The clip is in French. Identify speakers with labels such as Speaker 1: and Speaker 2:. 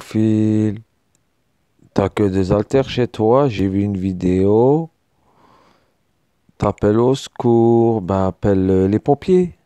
Speaker 1: fil. t'as que des haltères chez toi, j'ai vu une vidéo. T'appelles au secours, ben appelle euh, les pompiers.